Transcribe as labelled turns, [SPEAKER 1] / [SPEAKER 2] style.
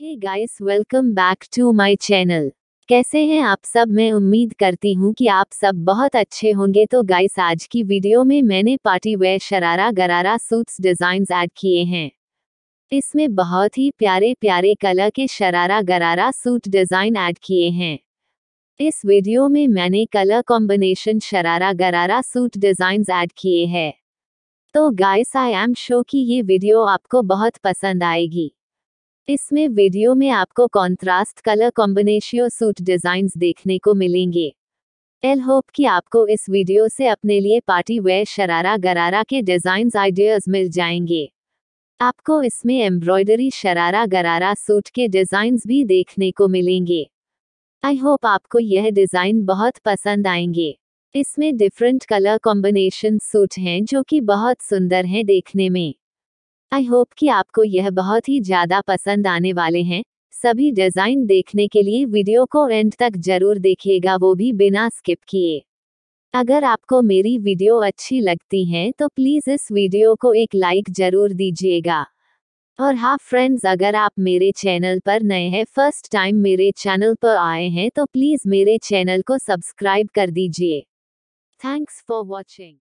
[SPEAKER 1] hey guys welcome back to my channel कैसे हैं आप सब मैं उम्मीद करती हूँ कि आप सब बहुत अच्छे होंगे तो गाइस आज की वीडियो में मैंने पार्टी वेयर शरारा गरारा सूट्स डिजाइन ऐड किए हैं इसमें बहुत ही प्यारे प्यारे कलर के शरारा गरारा सूट डिजाइन ऐड किए हैं इस वीडियो में मैंने कलर कॉम्बिनेशन शरारा गरारा सूट डिजाइन ऐड किए हैं तो गाइस आई एम शो की ये वीडियो आपको बहुत पसंद आएगी इसमें वीडियो में आपको contrast colour combination suit design देखने को मिलेंगे एल होप कि आपको इस वीडियो से अपने लिए पार्टी वेयर शरारा गरारा के डिजाइन आइडियाज मिल जाएंगे आपको इसमें एम्ब्रॉयडरी शरारा गरारा सूट के डिजाइन भी देखने को मिलेंगे आई होप आपको यह डिजाइन बहुत पसंद आएंगे इसमें डिफरेंट कलर कॉम्बिनेशन सूट हैं जो कि बहुत सुंदर हैं देखने में आई होप कि आपको यह बहुत ही ज्यादा पसंद आने वाले हैं सभी डिजाइन देखने के लिए वीडियो को एंड तक जरूर देखिएगा वो भी बिना स्किप किए अगर आपको मेरी वीडियो अच्छी लगती है तो प्लीज इस वीडियो को एक लाइक जरूर दीजिएगा और हाँ फ्रेंड्स अगर आप मेरे चैनल पर नए हैं फर्स्ट टाइम मेरे चैनल पर आए हैं तो प्लीज मेरे चैनल को सब्सक्राइब कर दीजिए थैंक्स फॉर वॉचिंग